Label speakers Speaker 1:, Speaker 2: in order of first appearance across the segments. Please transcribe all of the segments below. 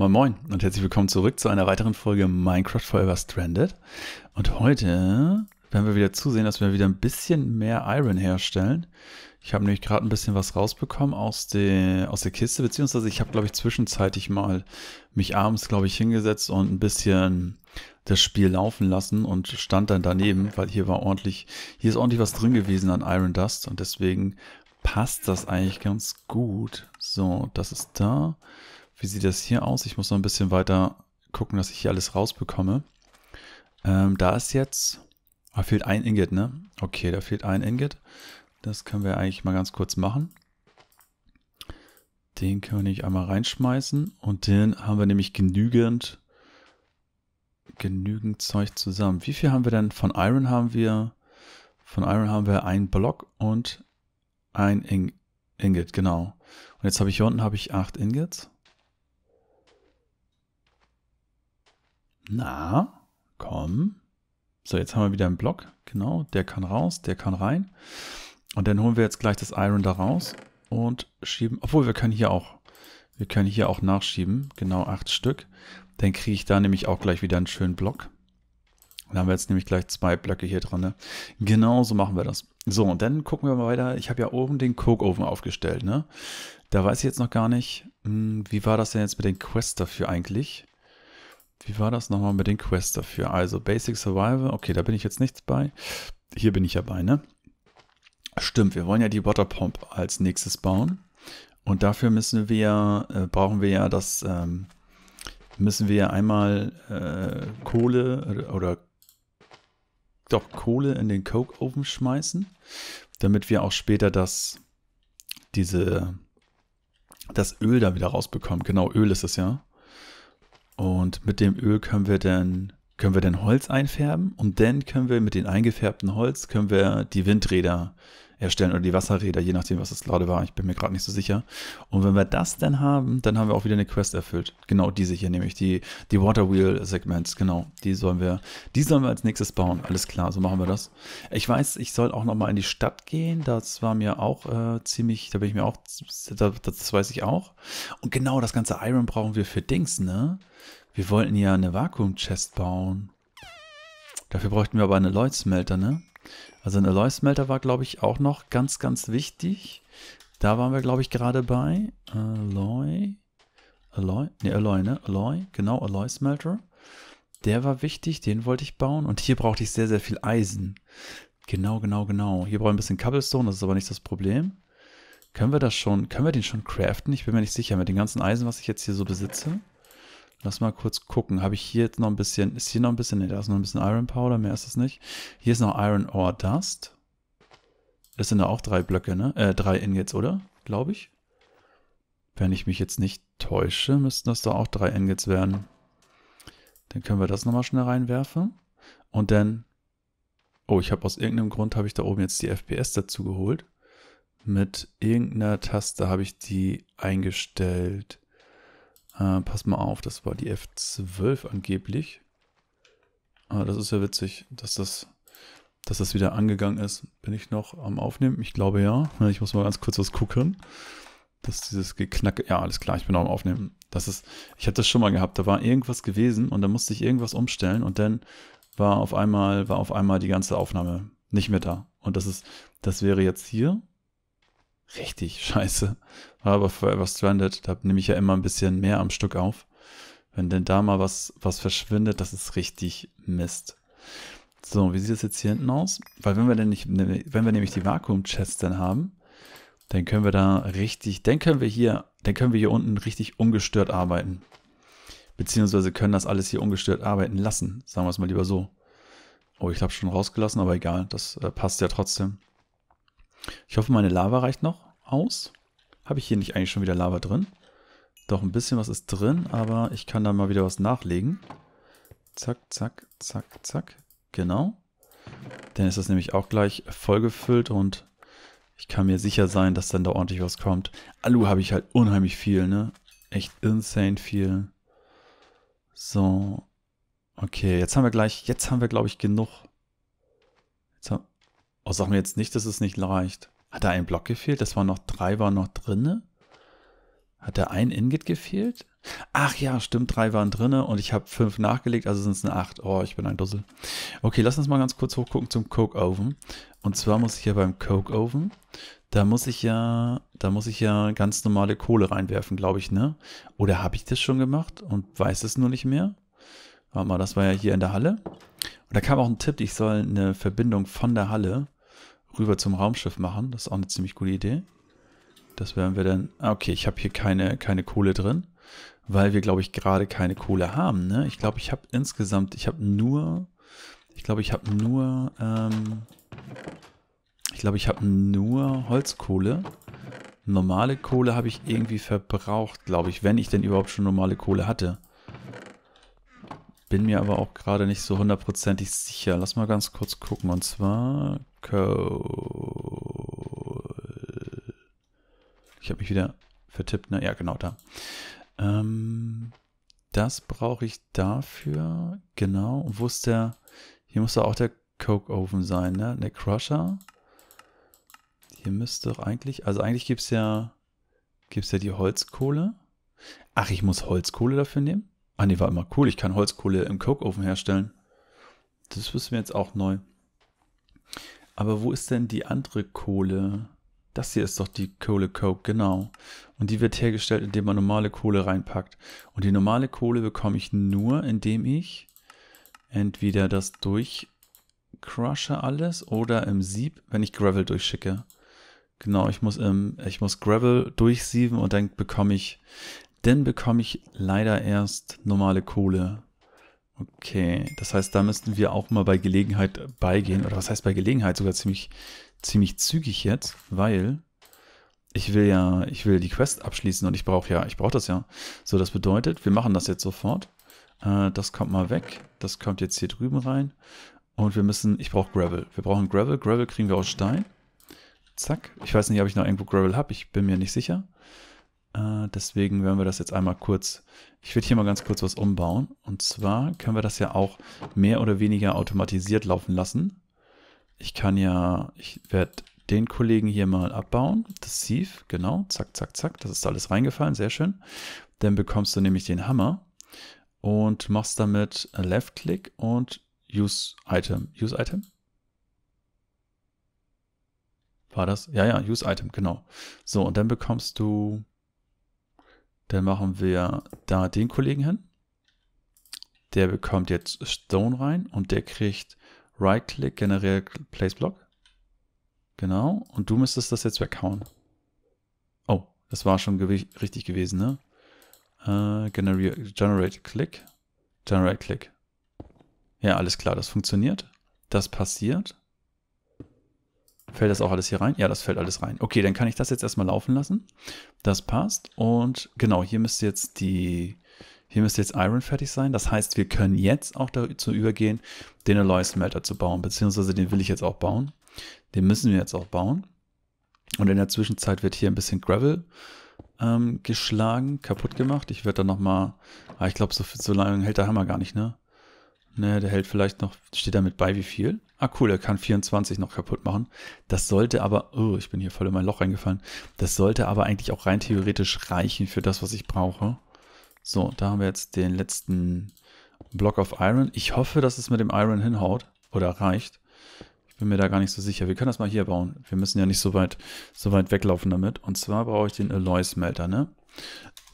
Speaker 1: Moin Moin und herzlich willkommen zurück zu einer weiteren Folge Minecraft Forever Stranded. Und heute werden wir wieder zusehen, dass wir wieder ein bisschen mehr Iron herstellen. Ich habe nämlich gerade ein bisschen was rausbekommen aus der, aus der Kiste, beziehungsweise ich habe, glaube ich, zwischenzeitlich mal mich abends, glaube ich, hingesetzt und ein bisschen das Spiel laufen lassen und stand dann daneben, weil hier war ordentlich, hier ist ordentlich was drin gewesen an Iron Dust und deswegen passt das eigentlich ganz gut. So, das ist da. Wie sieht das hier aus? Ich muss noch ein bisschen weiter gucken, dass ich hier alles rausbekomme. Ähm, da ist jetzt... Ah, fehlt ein Ingot, ne? Okay, da fehlt ein Ingot. Das können wir eigentlich mal ganz kurz machen. Den können wir nicht einmal reinschmeißen. Und den haben wir nämlich genügend, genügend Zeug zusammen. Wie viel haben wir denn? Von Iron haben wir, von Iron haben wir einen Block und ein In Ingot, genau. Und jetzt habe ich hier unten habe ich acht Ingots. Na, komm. So, jetzt haben wir wieder einen Block. Genau, der kann raus, der kann rein. Und dann holen wir jetzt gleich das Iron da raus und schieben. Obwohl, wir können hier auch, wir können hier auch nachschieben. Genau, acht Stück. Dann kriege ich da nämlich auch gleich wieder einen schönen Block. Dann haben wir jetzt nämlich gleich zwei Blöcke hier dran. Ne? Genau so machen wir das. So, und dann gucken wir mal weiter. Ich habe ja oben den Coke Oven aufgestellt. Ne? Da weiß ich jetzt noch gar nicht, mh, hm, wie war das denn jetzt mit den Quests dafür eigentlich? wie war das nochmal mit den Quests dafür? Also Basic Survival, okay, da bin ich jetzt nichts bei. Hier bin ich ja bei, ne? Stimmt, wir wollen ja die Water Pump als nächstes bauen. Und dafür müssen wir, äh, brauchen wir ja das, ähm, müssen wir ja einmal äh, Kohle oder, doch Kohle in den Coke Ofen schmeißen, damit wir auch später das, diese, das Öl da wieder rausbekommen. Genau, Öl ist es ja. Und mit dem Öl können wir dann können wir dann Holz einfärben und dann können wir mit dem eingefärbten Holz können wir die Windräder erstellen oder die Wasserräder, je nachdem, was das gerade war. Ich bin mir gerade nicht so sicher. Und wenn wir das dann haben, dann haben wir auch wieder eine Quest erfüllt. Genau diese hier, nämlich die, die Waterwheel-Segments, genau. Die sollen wir, die sollen wir als nächstes bauen. Alles klar, so machen wir das. Ich weiß, ich soll auch nochmal in die Stadt gehen. Das war mir auch äh, ziemlich, da bin ich mir auch, das weiß ich auch. Und genau das ganze Iron brauchen wir für Dings, ne? Wir wollten ja eine Vakuum-Chest bauen. Dafür bräuchten wir aber einen Alloy-Smelter, ne? Also ein Alloy-Smelter war, glaube ich, auch noch ganz, ganz wichtig. Da waren wir, glaube ich, gerade bei. Alloy. Alloy? Ne, Alloy, ne? Alloy. Genau, Alloy-Smelter. Der war wichtig, den wollte ich bauen. Und hier brauchte ich sehr, sehr viel Eisen. Genau, genau, genau. Hier brauche ich ein bisschen Cobblestone, das ist aber nicht das Problem. Können wir das schon, können wir den schon craften? Ich bin mir nicht sicher, mit dem ganzen Eisen, was ich jetzt hier so besitze. Lass mal kurz gucken. Habe ich hier jetzt noch ein bisschen, ist hier noch ein bisschen, ne, da ist noch ein bisschen Iron Powder, mehr ist es nicht. Hier ist noch Iron Ore Dust. Das sind da auch drei Blöcke, ne? Äh, drei Ingots, oder? Glaube ich. Wenn ich mich jetzt nicht täusche, müssten das da auch drei Ingots werden. Dann können wir das nochmal schnell reinwerfen. Und dann... Oh, ich habe aus irgendeinem Grund, habe ich da oben jetzt die FPS dazu geholt. Mit irgendeiner Taste habe ich die eingestellt. Äh, pass mal auf, das war die F12 angeblich. Aber ah, das ist ja witzig, dass das, dass das wieder angegangen ist. Bin ich noch am Aufnehmen? Ich glaube ja. Ne, ich muss mal ganz kurz was gucken. Dass dieses Geknacke. Ja, alles klar, ich bin noch am Aufnehmen. Das ist, ich hatte das schon mal gehabt. Da war irgendwas gewesen und da musste ich irgendwas umstellen und dann war auf einmal, war auf einmal die ganze Aufnahme nicht mehr da. Und das ist, das wäre jetzt hier richtig scheiße. War aber Forever Stranded, da nehme ich ja immer ein bisschen mehr am Stück auf. Wenn denn da mal was, was verschwindet, das ist richtig Mist. So, wie sieht es jetzt hier hinten aus? Weil wenn wir denn nicht, ne, wenn wir nämlich die Vakuum-Chests dann haben, dann können wir da richtig, dann können wir hier, dann können wir hier unten richtig ungestört arbeiten. Beziehungsweise können das alles hier ungestört arbeiten lassen. Sagen wir es mal lieber so. Oh, ich habe schon rausgelassen, aber egal, das äh, passt ja trotzdem. Ich hoffe, meine Lava reicht noch aus. Habe ich hier nicht eigentlich schon wieder Lava drin? Doch, ein bisschen was ist drin, aber ich kann da mal wieder was nachlegen. Zack, zack, zack, zack. Genau. Dann ist das nämlich auch gleich vollgefüllt und ich kann mir sicher sein, dass dann da ordentlich was kommt. Alu habe ich halt unheimlich viel, ne? Echt insane viel. So. Okay, jetzt haben wir gleich, jetzt haben wir glaube ich genug. Jetzt haben, Oh, sag mir jetzt nicht, dass es nicht leicht. Hat da ein Block gefehlt? Das waren noch drei, waren noch drinne. Hat da ein Ingit gefehlt? Ach ja, stimmt, drei waren drinne und ich habe fünf nachgelegt, also sind es eine acht. Oh, ich bin ein Dussel. Okay, lass uns mal ganz kurz hochgucken zum Coke Oven. Und zwar muss ich ja beim Coke Oven, da muss ich ja, da muss ich ja ganz normale Kohle reinwerfen, glaube ich, ne? Oder habe ich das schon gemacht und weiß es nur nicht mehr? Warte mal, das war ja hier in der Halle. Und da kam auch ein Tipp, ich soll eine Verbindung von der Halle rüber zum Raumschiff machen. Das ist auch eine ziemlich gute Idee. Das werden wir dann... Ah, okay, ich habe hier keine, keine Kohle drin, weil wir, glaube ich, gerade keine Kohle haben. Ne? Ich glaube, ich habe insgesamt... Ich habe nur... Ich glaube, ich habe nur... Ähm, ich glaube, ich habe nur Holzkohle. Normale Kohle habe ich irgendwie verbraucht, glaube ich, wenn ich denn überhaupt schon normale Kohle hatte bin mir aber auch gerade nicht so hundertprozentig sicher. Lass mal ganz kurz gucken. Und zwar Code. Ich habe mich wieder vertippt. Ne? Ja, genau da. Ähm, das brauche ich dafür. Genau. Und wo ist der? Hier muss doch auch der Coke Oven sein, ne? Der Crusher. Hier müsste doch eigentlich, also eigentlich gibt es ja, gibt's ja die Holzkohle. Ach, ich muss Holzkohle dafür nehmen? Ah nee, war immer cool. Ich kann Holzkohle im Coke-Ofen herstellen. Das wissen wir jetzt auch neu. Aber wo ist denn die andere Kohle? Das hier ist doch die Kohle Coke, genau. Und die wird hergestellt, indem man normale Kohle reinpackt. Und die normale Kohle bekomme ich nur, indem ich entweder das durchcrushe alles oder im Sieb, wenn ich Gravel durchschicke. Genau, ich muss, ähm, ich muss Gravel durchsieben und dann bekomme ich dann bekomme ich leider erst normale Kohle. Okay, das heißt, da müssten wir auch mal bei Gelegenheit beigehen. Oder was heißt bei Gelegenheit? Sogar ziemlich, ziemlich zügig jetzt, weil ich will ja, ich will die Quest abschließen und ich brauche ja, ich brauche das ja. So, das bedeutet, wir machen das jetzt sofort. Äh, das kommt mal weg. Das kommt jetzt hier drüben rein. Und wir müssen, ich brauche Gravel. Wir brauchen Gravel. Gravel kriegen wir aus Stein. Zack. Ich weiß nicht, ob ich noch irgendwo Gravel habe. Ich bin mir nicht sicher. Äh, deswegen werden wir das jetzt einmal kurz, ich würde hier mal ganz kurz was umbauen. Und zwar können wir das ja auch mehr oder weniger automatisiert laufen lassen. Ich kann ja, ich werde den Kollegen hier mal abbauen. Das Sieve, genau, zack, zack, zack. Das ist alles reingefallen, sehr schön. Dann bekommst du nämlich den Hammer und machst damit Left-Click und Use Item. Use Item? War das? Ja, ja, Use Item, genau. So, und dann bekommst du dann machen wir da den Kollegen hin. Der bekommt jetzt Stone rein und der kriegt Right-Click generell Place Block. Genau. Und du müsstest das jetzt weghauen. Oh, das war schon gew richtig gewesen, ne? Äh, generate, generate Click. Generate Click. Ja, alles klar, das funktioniert. Das passiert. Fällt das auch alles hier rein? Ja, das fällt alles rein. Okay, dann kann ich das jetzt erstmal laufen lassen. Das passt. Und genau, hier müsste jetzt die, hier müsste jetzt Iron fertig sein. Das heißt, wir können jetzt auch dazu übergehen, den Alloy Smelter zu bauen, beziehungsweise den will ich jetzt auch bauen. Den müssen wir jetzt auch bauen. Und in der Zwischenzeit wird hier ein bisschen Gravel ähm, geschlagen, kaputt gemacht. Ich werde dann nochmal, ah, ich glaube, so, so lange hält der Hammer gar nicht, ne? Ne, der hält vielleicht noch, steht damit bei, wie viel? Ah, cool, er kann 24 noch kaputt machen. Das sollte aber, oh, ich bin hier voll in mein Loch reingefallen. Das sollte aber eigentlich auch rein theoretisch reichen für das, was ich brauche. So, da haben wir jetzt den letzten Block of Iron. Ich hoffe, dass es mit dem Iron hinhaut oder reicht. Ich bin mir da gar nicht so sicher. Wir können das mal hier bauen. Wir müssen ja nicht so weit, so weit weglaufen damit. Und zwar brauche ich den Alloy Smelter, ne?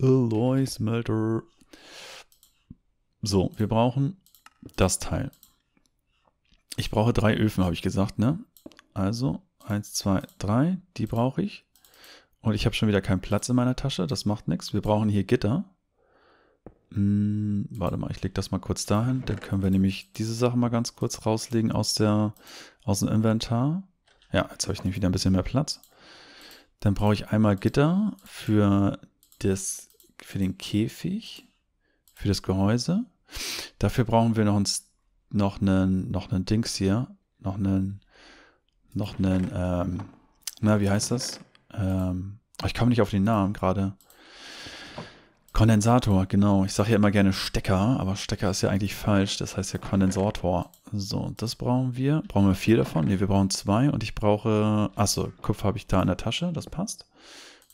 Speaker 1: Alloy Smelter. So, wir brauchen das Teil. Ich brauche drei Öfen, habe ich gesagt, ne? Also, 1, 2, 3, die brauche ich. Und ich habe schon wieder keinen Platz in meiner Tasche, das macht nichts. Wir brauchen hier Gitter. Hm, warte mal, ich lege das mal kurz dahin. Dann können wir nämlich diese Sache mal ganz kurz rauslegen aus, der, aus dem Inventar. Ja, jetzt habe ich nämlich wieder ein bisschen mehr Platz. Dann brauche ich einmal Gitter für, das, für den Käfig, für das Gehäuse. Dafür brauchen wir noch, ein, noch einen, noch einen Dings hier. Noch einen, noch einen, ähm, na, wie heißt das? Ähm, ich komme nicht auf den Namen gerade. Kondensator, genau. Ich sage ja immer gerne Stecker, aber Stecker ist ja eigentlich falsch. Das heißt ja Kondensator. So, das brauchen wir. Brauchen wir vier davon? Ne, wir brauchen zwei und ich brauche... Achso, Kupfer habe ich da in der Tasche, das passt.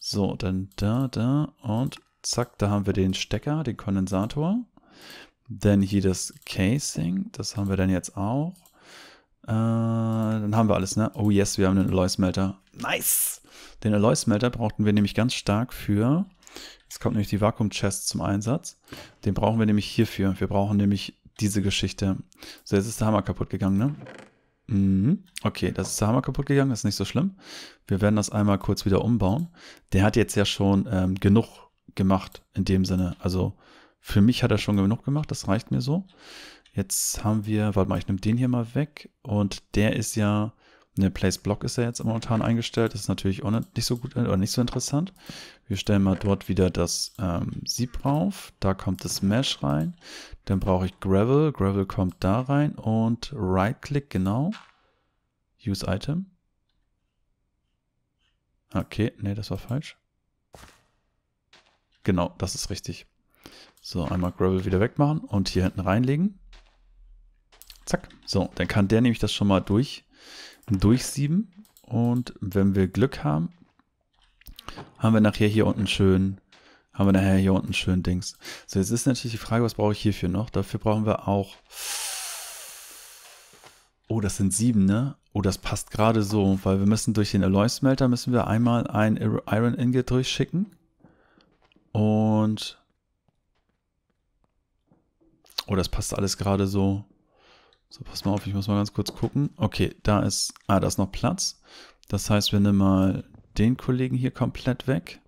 Speaker 1: So, dann da, da und zack, da haben wir den Stecker, den Kondensator. Dann hier das Casing, das haben wir dann jetzt auch. Äh, dann haben wir alles, ne? Oh yes, wir haben den Alloy-Smelter. Nice! Den Alloy-Smelter brauchten wir nämlich ganz stark für... Jetzt kommt nämlich die Vakuum-Chest zum Einsatz. Den brauchen wir nämlich hierfür. Wir brauchen nämlich diese Geschichte. So, jetzt ist der Hammer kaputt gegangen, ne? Mhm. Okay, das ist der Hammer kaputt gegangen, das ist nicht so schlimm. Wir werden das einmal kurz wieder umbauen. Der hat jetzt ja schon ähm, genug gemacht in dem Sinne. Also für mich hat er schon genug gemacht, das reicht mir so. Jetzt haben wir, warte mal, ich nehme den hier mal weg. Und der ist ja, ne, Place Block ist ja jetzt momentan eingestellt. Das ist natürlich nicht so gut äh, oder nicht so interessant. Wir stellen mal dort wieder das ähm, Sieb drauf. Da kommt das Mesh rein. Dann brauche ich Gravel. Gravel kommt da rein. Und Right-Click, genau. Use Item. Okay, nee, das war falsch. Genau, das ist richtig. So, einmal Gravel wieder wegmachen und hier hinten reinlegen. Zack. So, dann kann der nämlich das schon mal durch, durchsieben. Und wenn wir Glück haben, haben wir nachher hier unten schön, haben wir nachher hier unten schön Dings. So, jetzt ist natürlich die Frage, was brauche ich hierfür noch? Dafür brauchen wir auch... Oh, das sind sieben, ne? Oh, das passt gerade so, weil wir müssen durch den Alloy-Smelter müssen wir einmal ein Iron Ingot durchschicken. Und Oh, das passt alles gerade so. So, pass mal auf, ich muss mal ganz kurz gucken. Okay, da ist, ah, da ist noch Platz. Das heißt, wir nehmen mal den Kollegen hier komplett weg.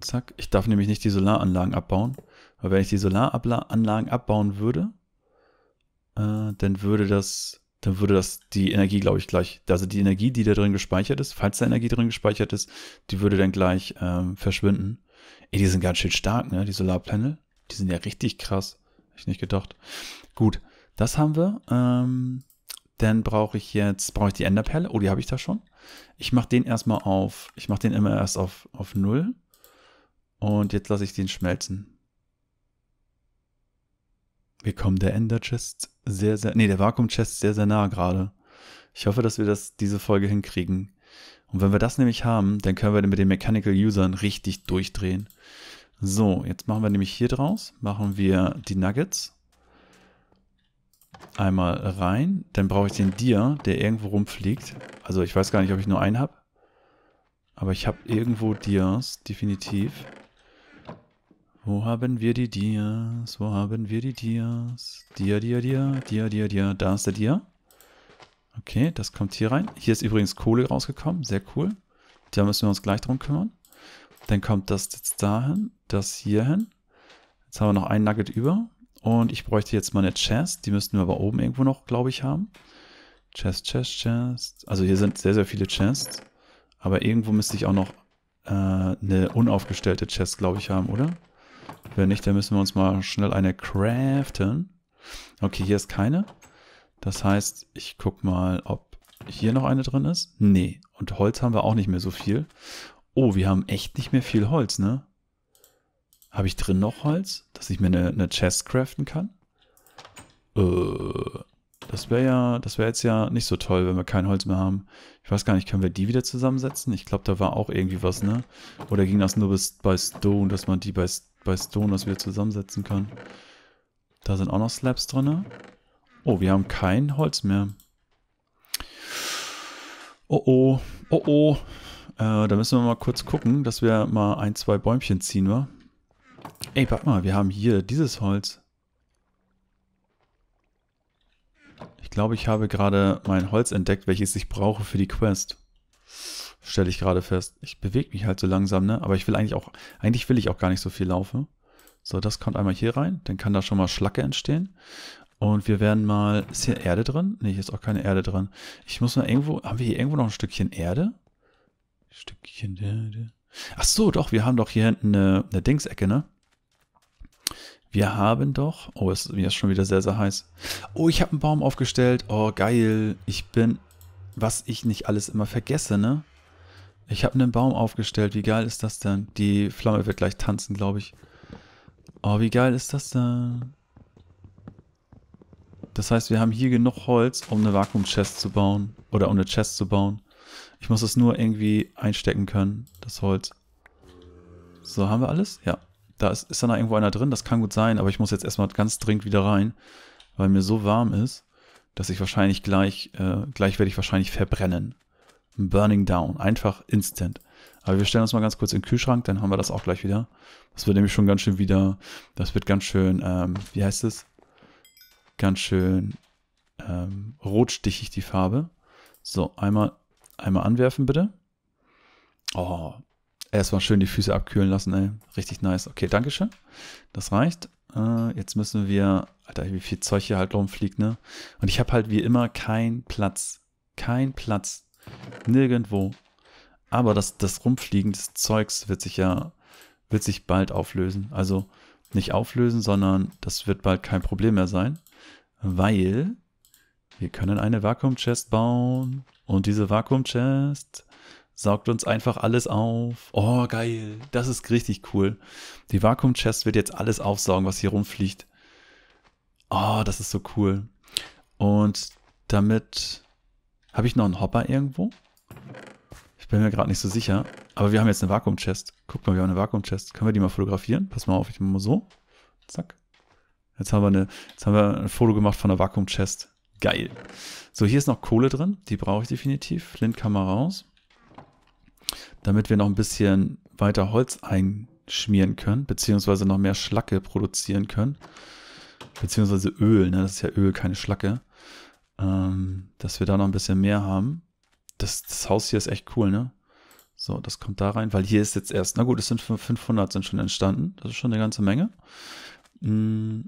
Speaker 1: Zack. Ich darf nämlich nicht die Solaranlagen abbauen. Weil wenn ich die Solaranlagen abbauen würde, äh, dann würde das, dann würde das die Energie, glaube ich, gleich, also die Energie, die da drin gespeichert ist, falls da Energie drin gespeichert ist, die würde dann gleich ähm, verschwinden. Ey, die sind ganz schön stark, ne, die Solarpanel. Die sind ja richtig krass ich nicht gedacht. Gut, das haben wir. Ähm, dann brauche ich jetzt, brauche ich die Enderperle. Oh, die habe ich da schon. Ich mache den erstmal auf, ich mache den immer erst auf, auf 0. Und jetzt lasse ich den schmelzen. Wir kommen der Ender Chest sehr, sehr, nee, der Vakuum Chest sehr, sehr nah gerade. Ich hoffe, dass wir das diese Folge hinkriegen. Und wenn wir das nämlich haben, dann können wir mit den Mechanical Usern richtig durchdrehen. So, jetzt machen wir nämlich hier draus, machen wir die Nuggets einmal rein. Dann brauche ich den Dia, der irgendwo rumfliegt. Also ich weiß gar nicht, ob ich nur einen habe. Aber ich habe irgendwo Dias, definitiv. Wo haben wir die Dias? Wo haben wir die Dias? Dia, Dia, Dia, Dia, Dia, Dia. Da ist der Dia. Okay, das kommt hier rein. Hier ist übrigens Kohle rausgekommen. Sehr cool. Da müssen wir uns gleich drum kümmern. Dann kommt das jetzt dahin, das hier hin. Jetzt haben wir noch ein Nugget über. Und ich bräuchte jetzt mal eine Chest. Die müssten wir aber oben irgendwo noch, glaube ich, haben. Chest, Chest, Chest. Also hier sind sehr, sehr viele Chests. Aber irgendwo müsste ich auch noch äh, eine unaufgestellte Chest, glaube ich, haben, oder? Wenn nicht, dann müssen wir uns mal schnell eine craften. Okay, hier ist keine. Das heißt, ich gucke mal, ob hier noch eine drin ist. Nee. Und Holz haben wir auch nicht mehr so viel. Oh, wir haben echt nicht mehr viel Holz, ne? Habe ich drin noch Holz, dass ich mir eine, eine Chest craften kann? Äh, das wäre ja, das wäre jetzt ja nicht so toll, wenn wir kein Holz mehr haben. Ich weiß gar nicht, können wir die wieder zusammensetzen? Ich glaube, da war auch irgendwie was, ne? Oder ging das nur bis bei Stone, dass man die bei, bei Stone das wieder zusammensetzen kann? Da sind auch noch Slabs drin. Ne? Oh, wir haben kein Holz mehr. Oh oh, oh oh. Äh, da müssen wir mal kurz gucken, dass wir mal ein, zwei Bäumchen ziehen, wa? Ey, warte mal, ah, wir haben hier dieses Holz. Ich glaube, ich habe gerade mein Holz entdeckt, welches ich brauche für die Quest. Stelle ich gerade fest. Ich bewege mich halt so langsam, ne? Aber ich will eigentlich auch, eigentlich will ich auch gar nicht so viel laufen. So, das kommt einmal hier rein. Dann kann da schon mal Schlacke entstehen. Und wir werden mal, ist hier Erde drin? Ne, hier ist auch keine Erde drin. Ich muss mal irgendwo, haben wir hier irgendwo noch ein Stückchen Erde? Stückchen. Ach so, doch, wir haben doch hier hinten eine, eine Dingsecke, ne? Wir haben doch... Oh, es, mir ist schon wieder sehr, sehr heiß. Oh, ich habe einen Baum aufgestellt. Oh, geil. Ich bin... Was ich nicht alles immer vergesse, ne? Ich habe einen Baum aufgestellt. Wie geil ist das denn? Die Flamme wird gleich tanzen, glaube ich. Oh, wie geil ist das denn? Das heißt, wir haben hier genug Holz, um eine Vakuum-Chest zu bauen. Oder um eine Chest zu bauen. Ich muss es nur irgendwie einstecken können, das Holz. So, haben wir alles? Ja. Da ist, ist dann da irgendwo einer drin, das kann gut sein, aber ich muss jetzt erstmal ganz dringend wieder rein, weil mir so warm ist, dass ich wahrscheinlich gleich, äh, gleich werde ich wahrscheinlich verbrennen. Burning down, einfach instant. Aber wir stellen uns mal ganz kurz in den Kühlschrank, dann haben wir das auch gleich wieder. Das wird nämlich schon ganz schön wieder, das wird ganz schön, ähm, wie heißt es? Ganz schön ähm, rotstichig die Farbe. So, einmal Einmal anwerfen, bitte. Oh, erstmal schön die Füße abkühlen lassen, ey. Richtig nice. Okay, Dankeschön. Das reicht. Äh, jetzt müssen wir, Alter, wie viel Zeug hier halt rumfliegt, ne? Und ich habe halt wie immer keinen Platz. Kein Platz. Nirgendwo. Aber das, das Rumfliegen des Zeugs wird sich ja, wird sich bald auflösen. Also nicht auflösen, sondern das wird bald kein Problem mehr sein, weil wir können eine Vakuum-Chest bauen. Und diese Vakuum-Chest saugt uns einfach alles auf. Oh, geil. Das ist richtig cool. Die Vakuum-Chest wird jetzt alles aufsaugen, was hier rumfliegt. Oh, das ist so cool. Und damit... Habe ich noch einen Hopper irgendwo? Ich bin mir gerade nicht so sicher. Aber wir haben jetzt eine Vakuum-Chest. Guck mal, wir haben eine Vakuum-Chest. Können wir die mal fotografieren? Pass mal auf, ich mache mal so. Zack. Jetzt haben wir, eine, jetzt haben wir ein Foto gemacht von der Vakuum-Chest. Geil. So, hier ist noch Kohle drin. Die brauche ich definitiv. Flint kann mal raus. Damit wir noch ein bisschen weiter Holz einschmieren können, beziehungsweise noch mehr Schlacke produzieren können. Beziehungsweise Öl, ne? Das ist ja Öl, keine Schlacke. Ähm, dass wir da noch ein bisschen mehr haben. Das, das Haus hier ist echt cool, ne? So, das kommt da rein, weil hier ist jetzt erst, na gut, es sind 500 sind schon entstanden. Das ist schon eine ganze Menge. Mm,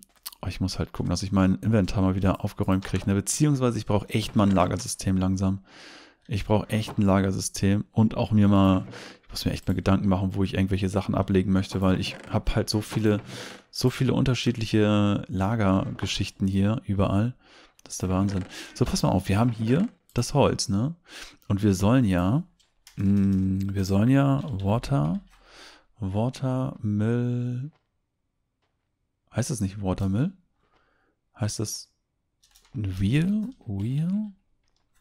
Speaker 1: Oh, ich muss halt gucken, dass ich mein Inventar mal wieder aufgeräumt kriege. Ne? Beziehungsweise ich brauche echt mal ein Lagersystem langsam. Ich brauche echt ein Lagersystem und auch mir mal, ich muss mir echt mal Gedanken machen, wo ich irgendwelche Sachen ablegen möchte, weil ich habe halt so viele, so viele unterschiedliche Lagergeschichten hier überall. Das ist der Wahnsinn. So, pass mal auf, wir haben hier das Holz, ne? Und wir sollen ja, mh, mm, wir sollen ja Water, Water, Watermill Heißt das nicht Watermill? Heißt das Wheel? Wheel?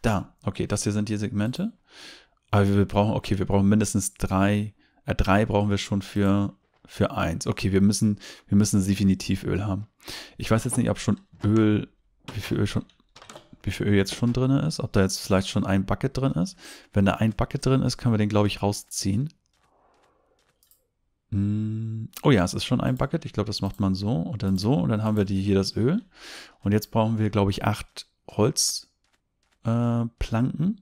Speaker 1: Da. Okay, das hier sind die Segmente. Aber wir brauchen, okay, wir brauchen mindestens drei. Äh, drei brauchen wir schon für, für eins. Okay, wir müssen, wir müssen definitiv Öl haben. Ich weiß jetzt nicht, ob schon Öl, wie viel Öl schon, wie viel Öl jetzt schon drin ist, ob da jetzt vielleicht schon ein Bucket drin ist. Wenn da ein Bucket drin ist, können wir den, glaube ich, rausziehen. Mm. Oh ja, es ist schon ein Bucket. Ich glaube, das macht man so und dann so. Und dann haben wir die, hier das Öl. Und jetzt brauchen wir, glaube ich, acht Holzplanken. Äh,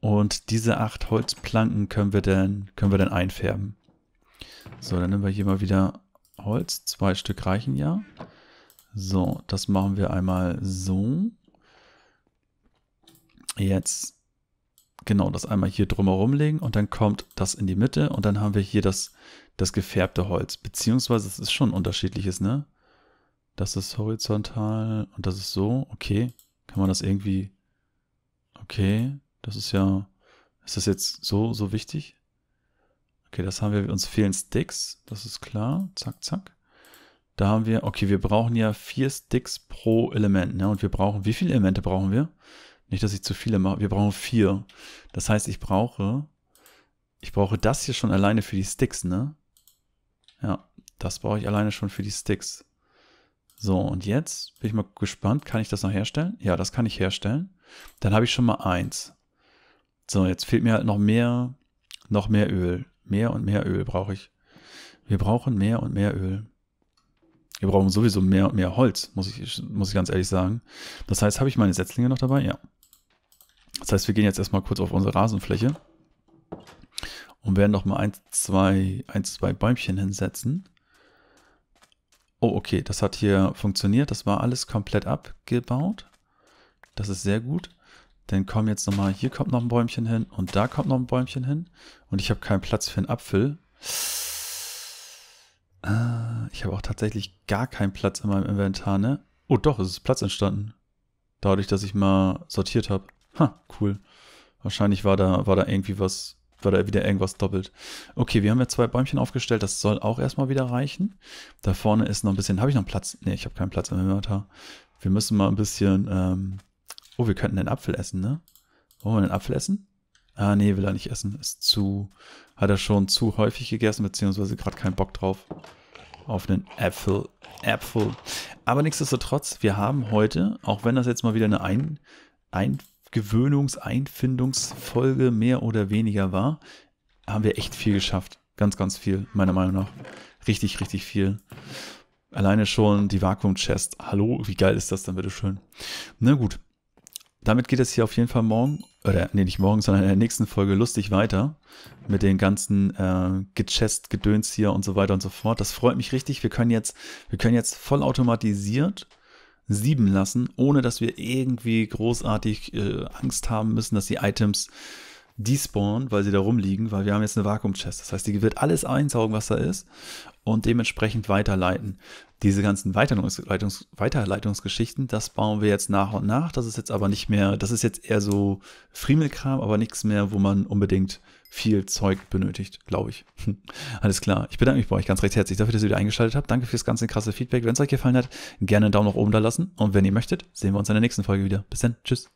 Speaker 1: und diese acht Holzplanken können wir dann, können wir dann einfärben. So, dann nehmen wir hier mal wieder Holz. Zwei Stück reichen ja. So, das machen wir einmal so. Jetzt genau das einmal hier drumherum legen und dann kommt das in die Mitte und dann haben wir hier das, das gefärbte Holz. Beziehungsweise es ist schon unterschiedliches, ne? Das ist horizontal und das ist so. Okay, kann man das irgendwie... Okay, das ist ja... Ist das jetzt so, so wichtig? Okay, das haben wir, uns fehlen Sticks, das ist klar. Zack, zack. Da haben wir, okay, wir brauchen ja vier Sticks pro Element, ne? Und wir brauchen, wie viele Elemente brauchen wir? Nicht, dass ich zu viele mache. Wir brauchen vier. Das heißt, ich brauche, ich brauche das hier schon alleine für die Sticks, ne? Ja, das brauche ich alleine schon für die Sticks. So, und jetzt bin ich mal gespannt. Kann ich das noch herstellen? Ja, das kann ich herstellen. Dann habe ich schon mal eins. So, jetzt fehlt mir halt noch mehr, noch mehr Öl. Mehr und mehr Öl brauche ich. Wir brauchen mehr und mehr Öl. Wir brauchen sowieso mehr und mehr Holz, muss ich, muss ich ganz ehrlich sagen. Das heißt, habe ich meine Setzlinge noch dabei? Ja. Das heißt, wir gehen jetzt erstmal kurz auf unsere Rasenfläche und werden noch mal ein, zwei, ein, zwei Bäumchen hinsetzen. Oh, okay, das hat hier funktioniert. Das war alles komplett abgebaut. Das ist sehr gut. Dann kommen jetzt nochmal, hier kommt noch ein Bäumchen hin und da kommt noch ein Bäumchen hin. Und ich habe keinen Platz für einen Apfel. Ah, ich habe auch tatsächlich gar keinen Platz in meinem Inventar, ne? Oh doch, es ist Platz entstanden. Dadurch, dass ich mal sortiert habe. Ha, cool. Wahrscheinlich war da, war da irgendwie was, war da wieder irgendwas doppelt. Okay, wir haben ja zwei Bäumchen aufgestellt. Das soll auch erstmal wieder reichen. Da vorne ist noch ein bisschen, habe ich noch Platz? Nee, ich habe keinen Platz im Inventar. Wir müssen mal ein bisschen, ähm, oh, wir könnten den Apfel essen, ne? Wollen wir den Apfel essen? Ah, nee, will er nicht essen. Ist zu, hat er schon zu häufig gegessen, beziehungsweise gerade keinen Bock drauf auf den Äpfel. Äpfel. Aber nichtsdestotrotz, wir haben heute, auch wenn das jetzt mal wieder eine ein, ein Gewöhnungseinfindungsfolge mehr oder weniger war, haben wir echt viel geschafft. Ganz, ganz viel, meiner Meinung nach. Richtig, richtig viel. Alleine schon die Vakuum-Chest. Hallo, wie geil ist das dann bitteschön? Na gut. Damit geht es hier auf jeden Fall morgen, oder nee, nicht morgen, sondern in der nächsten Folge lustig weiter. Mit den ganzen äh, Gechest, Gedöns hier und so weiter und so fort. Das freut mich richtig. Wir können jetzt, wir können jetzt vollautomatisiert automatisiert sieben lassen, ohne dass wir irgendwie großartig äh, Angst haben müssen, dass die Items despawnen, weil sie da rumliegen, weil wir haben jetzt eine Vakuumchest. chest Das heißt, die wird alles einsaugen, was da ist und dementsprechend weiterleiten. Diese ganzen Weiterleitungs Leitungs Weiterleitungsgeschichten, das bauen wir jetzt nach und nach. Das ist jetzt aber nicht mehr, das ist jetzt eher so Friemelkram, aber nichts mehr, wo man unbedingt viel Zeug benötigt, glaube ich. Alles klar. Ich bedanke mich bei euch ganz recht herzlich dafür, dass ihr wieder eingeschaltet habt. Danke fürs ganze krasse Feedback. Wenn es euch gefallen hat, gerne einen Daumen nach oben da lassen. Und wenn ihr möchtet, sehen wir uns in der nächsten Folge wieder. Bis dann. Tschüss.